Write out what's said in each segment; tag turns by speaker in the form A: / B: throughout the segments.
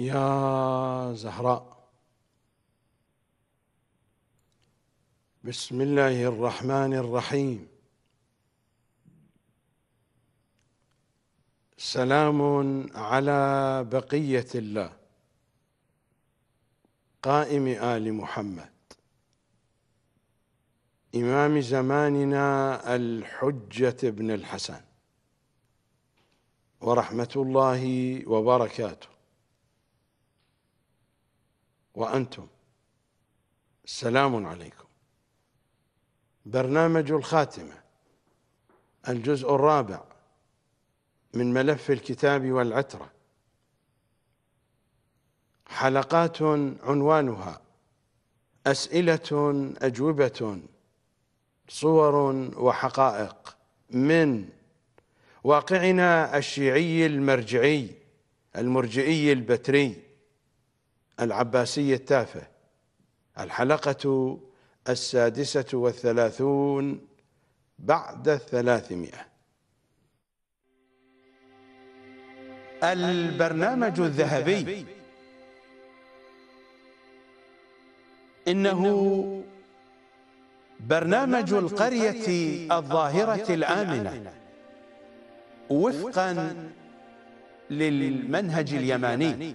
A: يا زهراء بسم الله الرحمن الرحيم سلام على بقيه الله قائم ال محمد امام زماننا الحجه بن الحسن ورحمه الله وبركاته وأنتم السلام عليكم برنامج الخاتمة الجزء الرابع من ملف الكتاب والعترة حلقات عنوانها أسئلة أجوبة صور وحقائق من واقعنا الشيعي المرجعي المرجئي البتري العباسية التافة الحلقة السادسة والثلاثون بعد الثلاثمائة البرنامج الذهبي إنه برنامج القرية الظاهرة الآمنة وفقا للمنهج اليماني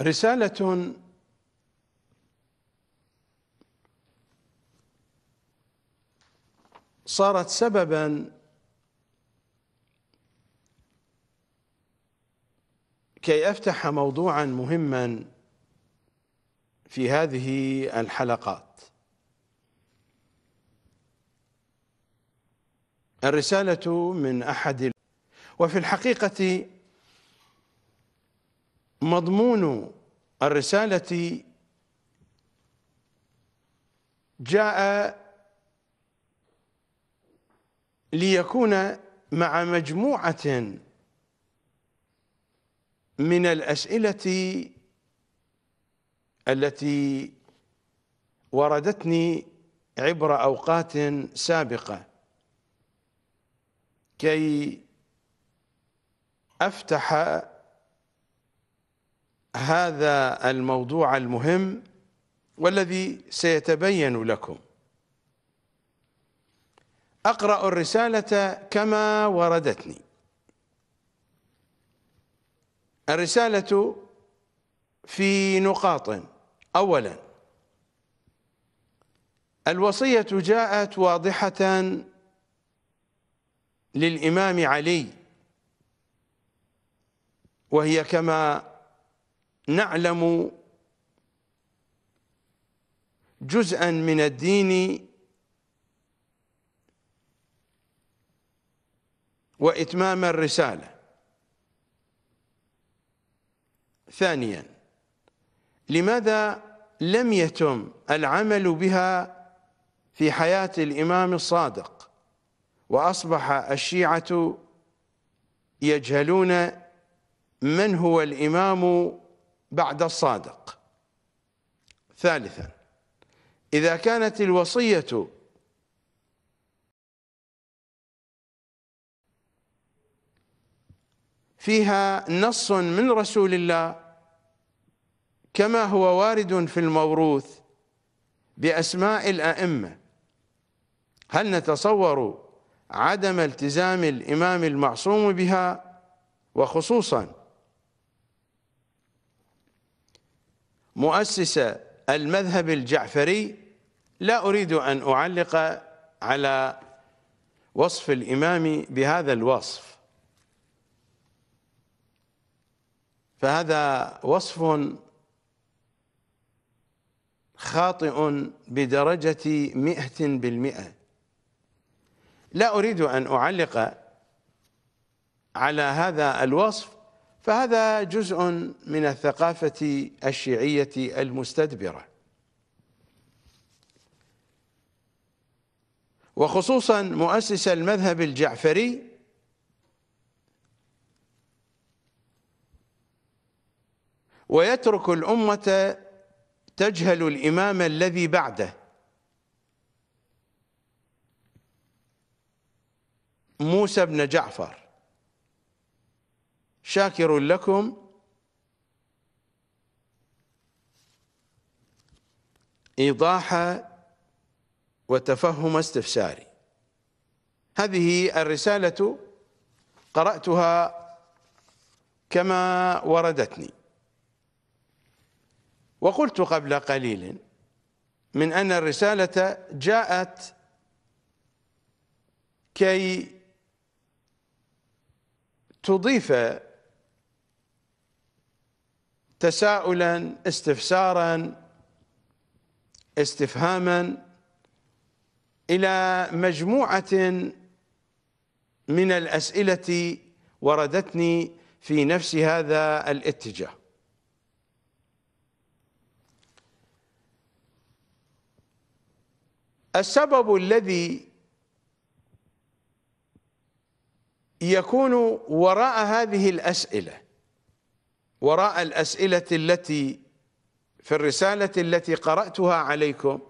A: رسالة صارت سببا كي افتح موضوعا مهما في هذه الحلقات الرسالة من أحد وفي الحقيقة مضمون الرسالة جاء ليكون مع مجموعة من الأسئلة التي وردتني عبر أوقات سابقة كي أفتح هذا الموضوع المهم والذي سيتبين لكم أقرأ الرسالة كما وردتني الرسالة في نقاط أولا الوصية جاءت واضحة للإمام علي وهي كما نعلم جزءا من الدين واتمام الرساله ثانيا لماذا لم يتم العمل بها في حياه الامام الصادق واصبح الشيعه يجهلون من هو الامام بعد الصادق ثالثا إذا كانت الوصية فيها نص من رسول الله كما هو وارد في الموروث بأسماء الأئمة هل نتصور عدم التزام الإمام المعصوم بها وخصوصا مؤسس المذهب الجعفري لا أريد أن أعلق على وصف الإمام بهذا الوصف فهذا وصف خاطئ بدرجة مئة بالمئة لا أريد أن أعلق على هذا الوصف فهذا جزء من الثقافة الشيعية المستدبرة وخصوصا مؤسس المذهب الجعفري ويترك الأمة تجهل الإمام الذي بعده موسى بن جعفر شاكر لكم إيضاح وتفهم استفساري هذه الرسالة قرأتها كما وردتني وقلت قبل قليل من أن الرسالة جاءت كي تضيف تساؤلا استفسارا استفهاما الى مجموعه من الاسئله وردتني في نفس هذا الاتجاه السبب الذي يكون وراء هذه الاسئله وراء الأسئلة التي في الرسالة التي قرأتها عليكم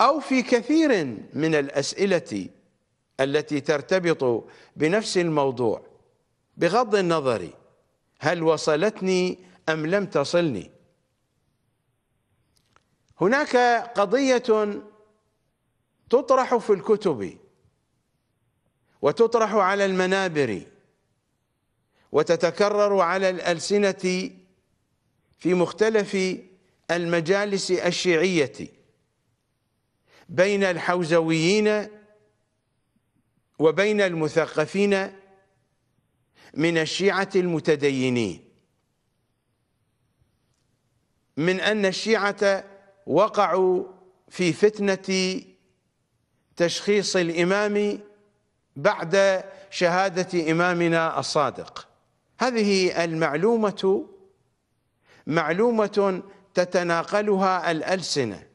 A: أو في كثير من الأسئلة التي ترتبط بنفس الموضوع بغض النظر هل وصلتني أم لم تصلني هناك قضية تطرح في الكتب وتطرح على المنابر وتتكرر على الألسنة في مختلف المجالس الشيعية بين الحوزويين وبين المثقفين من الشيعة المتدينين من أن الشيعة وقعوا في فتنة تشخيص الإمام بعد شهادة إمامنا الصادق هذه المعلومة معلومة تتناقلها الألسنة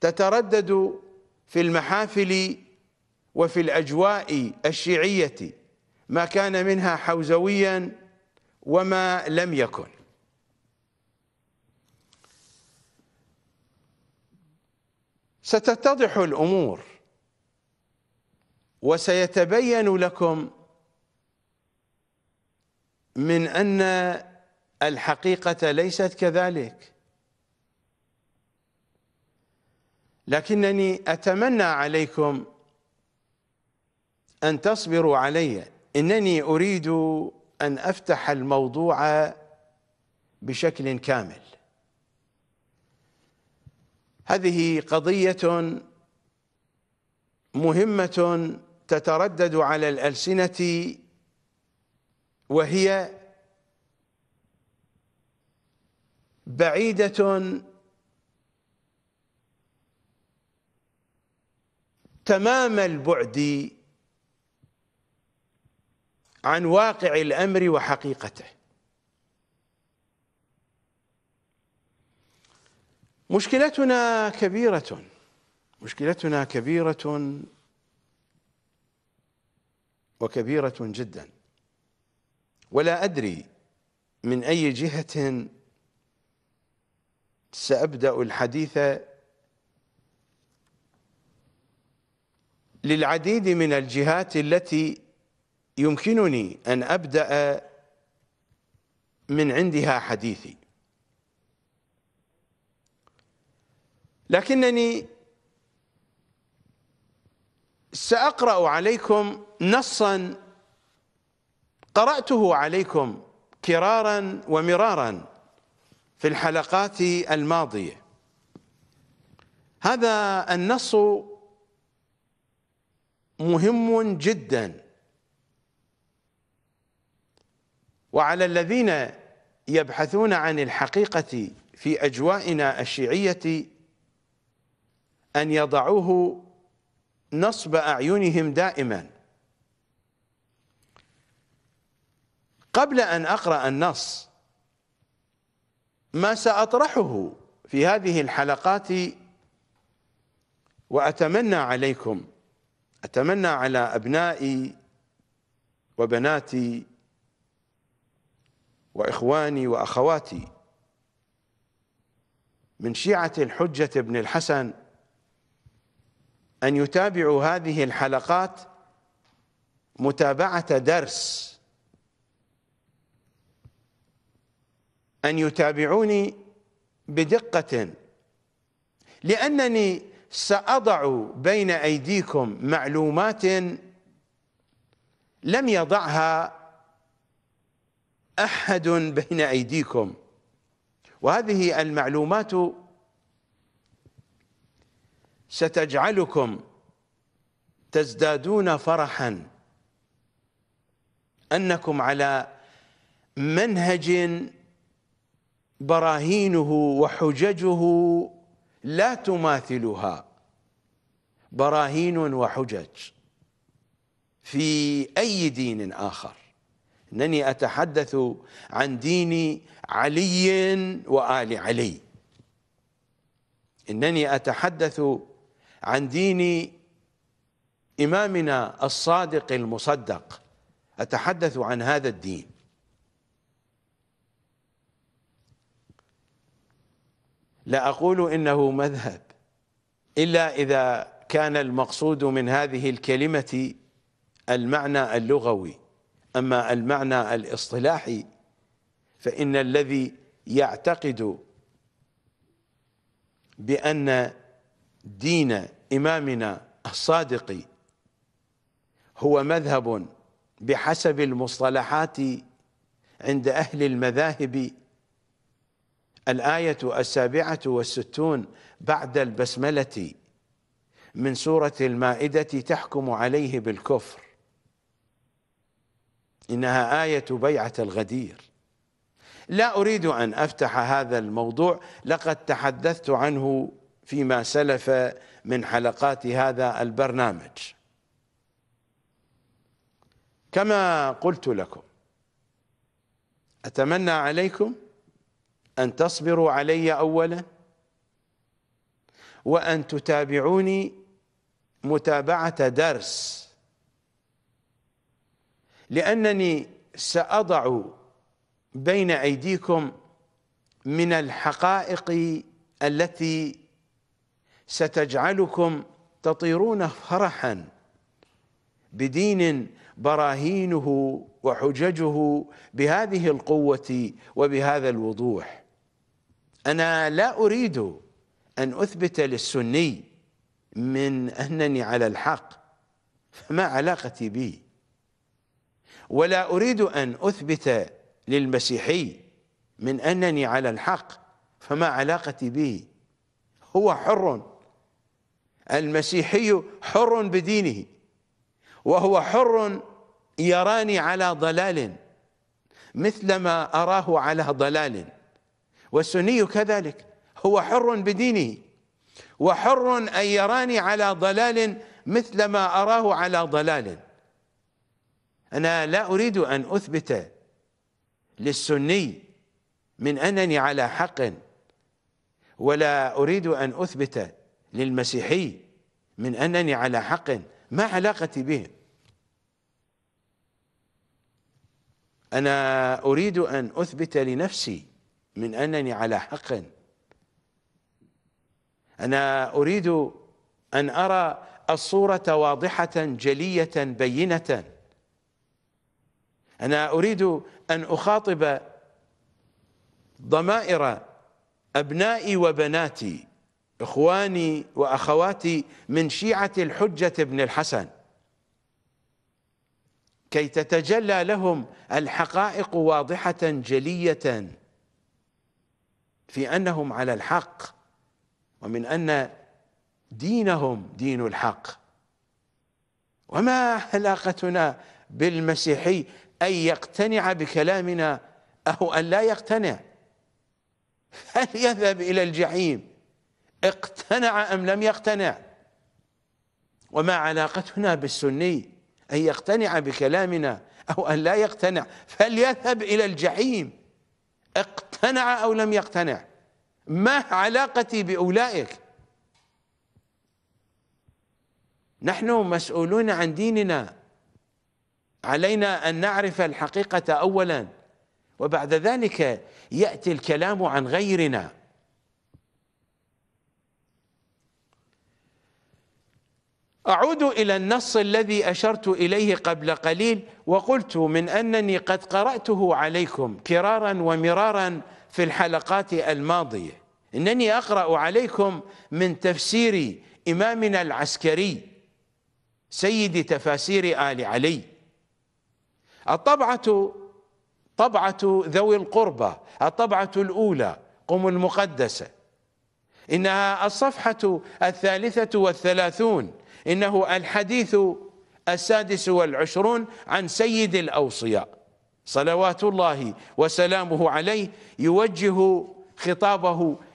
A: تتردد في المحافل وفي الأجواء الشيعية ما كان منها حوزويا وما لم يكن ستتضح الأمور وسيتبين لكم من أن الحقيقة ليست كذلك لكنني أتمنى عليكم أن تصبروا علي إنني أريد أن أفتح الموضوع بشكل كامل هذه قضية مهمة تتردد على الألسنة وهي بعيدة تمام البعد عن واقع الأمر وحقيقته مشكلتنا كبيرة مشكلتنا كبيرة وكبيرة جدا ولا أدري من أي جهة سأبدأ الحديث للعديد من الجهات التي يمكنني أن أبدأ من عندها حديثي لكنني سأقرأ عليكم نصا قرأته عليكم كرارا ومرارا في الحلقات الماضية هذا النص مهم جدا وعلى الذين يبحثون عن الحقيقة في أجوائنا الشيعية أن يضعوه نصب أعينهم دائما قبل أن أقرأ النص ما سأطرحه في هذه الحلقات وأتمنى عليكم أتمنى على أبنائي وبناتي وإخواني وأخواتي من شيعة الحجة بن الحسن أن يتابعوا هذه الحلقات متابعة درس أن يتابعوني بدقة لأنني سأضع بين أيديكم معلومات لم يضعها أحد بين أيديكم وهذه المعلومات ستجعلكم تزدادون فرحا أنكم على منهج براهينه وحججه لا تماثلها براهين وحجج في أي دين آخر أنني أتحدث عن دين علي وآل علي إنني أتحدث عن دين إمامنا الصادق المصدق أتحدث عن هذا الدين لا أقول إنه مذهب إلا إذا كان المقصود من هذه الكلمة المعنى اللغوي أما المعنى الاصطلاحي فإن الذي يعتقد بأن دين إمامنا الصادق هو مذهب بحسب المصطلحات عند أهل المذاهب الآية السابعة والستون بعد البسملة من سورة المائدة تحكم عليه بالكفر إنها آية بيعة الغدير لا أريد أن أفتح هذا الموضوع لقد تحدثت عنه فيما سلف من حلقات هذا البرنامج كما قلت لكم أتمنى عليكم أن تصبروا علي أولا وأن تتابعوني متابعة درس لأنني سأضع بين أيديكم من الحقائق التي ستجعلكم تطيرون فرحا بدين براهينه وحججه بهذه القوه وبهذا الوضوح انا لا اريد ان اثبت للسني من انني على الحق فما علاقتي بي ولا اريد ان اثبت للمسيحي من انني على الحق فما علاقتي به هو حر المسيحي حر بدينه وهو حر يراني على ضلال مثلما أراه على ضلال والسني كذلك هو حر بدينه وحر أن يراني على ضلال مثلما أراه على ضلال أنا لا أريد أن أثبت للسني من أنني على حق ولا أريد أن أثبت للمسيحي من أنني على حق ما علاقتي به أنا أريد أن أثبت لنفسي من أنني على حق أنا أريد أن أرى الصورة واضحة جلية بينة أنا أريد أن أخاطب ضمائر أبنائي وبناتي إخواني وأخواتي من شيعة الحجة بن الحسن كي تتجلى لهم الحقائق واضحة جلية في أنهم على الحق ومن أن دينهم دين الحق وما علاقتنا بالمسيحي أن يقتنع بكلامنا أو أن لا يقتنع فليذهب إلى الجحيم اقتنع أم لم يقتنع وما علاقتنا بالسني أن يقتنع بكلامنا أو أن لا يقتنع فليذهب إلى الجحيم اقتنع أو لم يقتنع ما علاقتي بأولئك نحن مسؤولون عن ديننا علينا أن نعرف الحقيقة أولا وبعد ذلك يأتي الكلام عن غيرنا أعود إلى النص الذي أشرت إليه قبل قليل وقلت من أنني قد قرأته عليكم كرارا ومرارا في الحلقات الماضية إنني أقرأ عليكم من تفسير إمامنا العسكري سيد تفاسير آل علي الطبعة طبعة ذوي القربى الطبعة الأولى قم المقدسة إنها الصفحة الثالثة والثلاثون إنه الحديث السادس والعشرون عن سيد الأوصياء صلوات الله وسلامه عليه يوجه خطابه